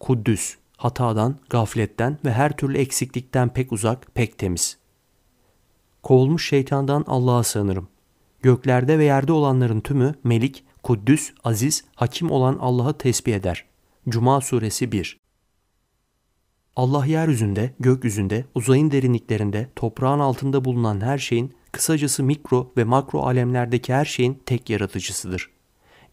Kuddüs, hatadan, gafletten ve her türlü eksiklikten pek uzak, pek temiz. Kovulmuş şeytandan Allah'a sığınırım. Göklerde ve yerde olanların tümü Melik, Kuddüs, Aziz, Hakim olan Allah'ı tesbih eder. Cuma suresi 1 Allah yeryüzünde, gökyüzünde, uzayın derinliklerinde, toprağın altında bulunan her şeyin, kısacası mikro ve makro alemlerdeki her şeyin tek yaratıcısıdır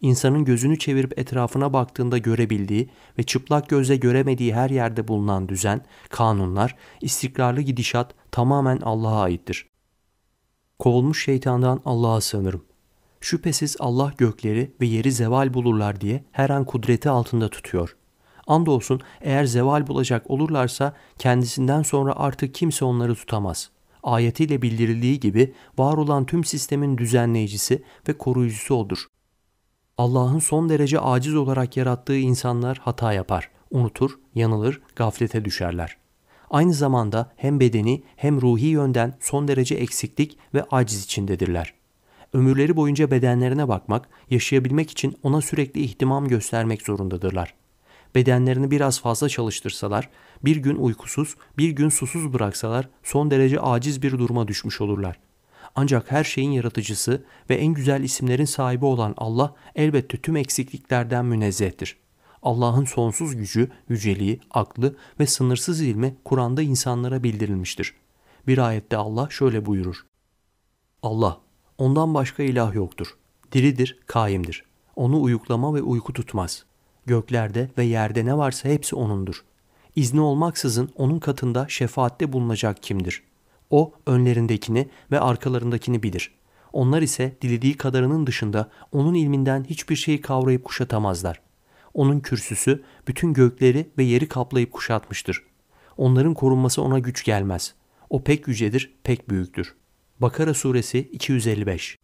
insanın gözünü çevirip etrafına baktığında görebildiği ve çıplak gözle göremediği her yerde bulunan düzen, kanunlar, istikrarlı gidişat tamamen Allah'a aittir. Kovulmuş şeytandan Allah'a sığınırım. Şüphesiz Allah gökleri ve yeri zeval bulurlar diye her an kudreti altında tutuyor. Andolsun eğer zeval bulacak olurlarsa kendisinden sonra artık kimse onları tutamaz. Ayetiyle bildirildiği gibi var olan tüm sistemin düzenleyicisi ve koruyucusu odur. Allah'ın son derece aciz olarak yarattığı insanlar hata yapar, unutur, yanılır, gaflete düşerler. Aynı zamanda hem bedeni hem ruhi yönden son derece eksiklik ve aciz içindedirler. Ömürleri boyunca bedenlerine bakmak, yaşayabilmek için ona sürekli ihtimam göstermek zorundadırlar. Bedenlerini biraz fazla çalıştırsalar, bir gün uykusuz, bir gün susuz bıraksalar son derece aciz bir duruma düşmüş olurlar.'' Ancak her şeyin yaratıcısı ve en güzel isimlerin sahibi olan Allah elbette tüm eksikliklerden münezzehtir. Allah'ın sonsuz gücü, yüceliği, aklı ve sınırsız ilmi Kur'an'da insanlara bildirilmiştir. Bir ayette Allah şöyle buyurur. Allah, ondan başka ilah yoktur. Diridir, kaimdir. Onu uyuklama ve uyku tutmaz. Göklerde ve yerde ne varsa hepsi O'nundur. İzni olmaksızın O'nun katında şefaatte bulunacak kimdir?'' O önlerindekini ve arkalarındakini bilir. Onlar ise dilediği kadarının dışında onun ilminden hiçbir şeyi kavrayıp kuşatamazlar. Onun kürsüsü bütün gökleri ve yeri kaplayıp kuşatmıştır. Onların korunması ona güç gelmez. O pek yücedir, pek büyüktür. Bakara suresi 255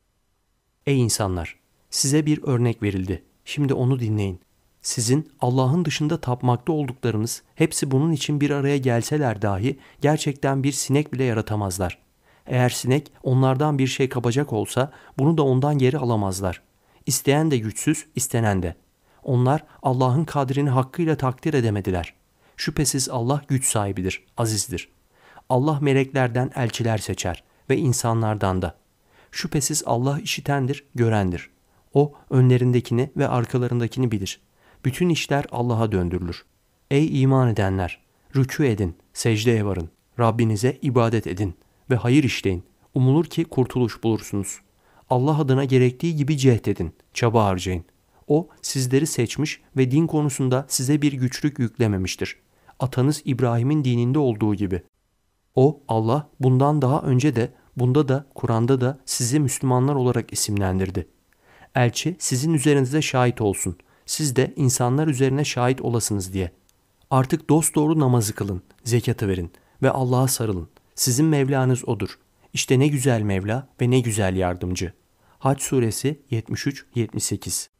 Ey insanlar! Size bir örnek verildi. Şimdi onu dinleyin. Sizin Allah'ın dışında tapmakta olduklarınız hepsi bunun için bir araya gelseler dahi gerçekten bir sinek bile yaratamazlar. Eğer sinek onlardan bir şey kapacak olsa bunu da ondan geri alamazlar. İsteyen de güçsüz, istenen de. Onlar Allah'ın kadrini hakkıyla takdir edemediler. Şüphesiz Allah güç sahibidir, azizdir. Allah meleklerden elçiler seçer ve insanlardan da. Şüphesiz Allah işitendir, görendir. O önlerindekini ve arkalarındakini bilir.'' bütün işler Allah'a döndürülür. Ey iman edenler! Rükû edin, secdeye varın, Rabbinize ibadet edin ve hayır işleyin. Umulur ki kurtuluş bulursunuz. Allah adına gerektiği gibi cehd edin, çaba harcayın. O sizleri seçmiş ve din konusunda size bir güçlük yüklememiştir. Atanız İbrahim'in dininde olduğu gibi. O Allah bundan daha önce de bunda da Kur'an'da da sizi Müslümanlar olarak isimlendirdi. Elçi sizin üzerinize şahit olsun.'' Siz de insanlar üzerine şahit olasınız diye. Artık dosdoğru namazı kılın, zekatı verin ve Allah'a sarılın. Sizin Mevlanız O'dur. İşte ne güzel Mevla ve ne güzel yardımcı. Haç suresi 73-78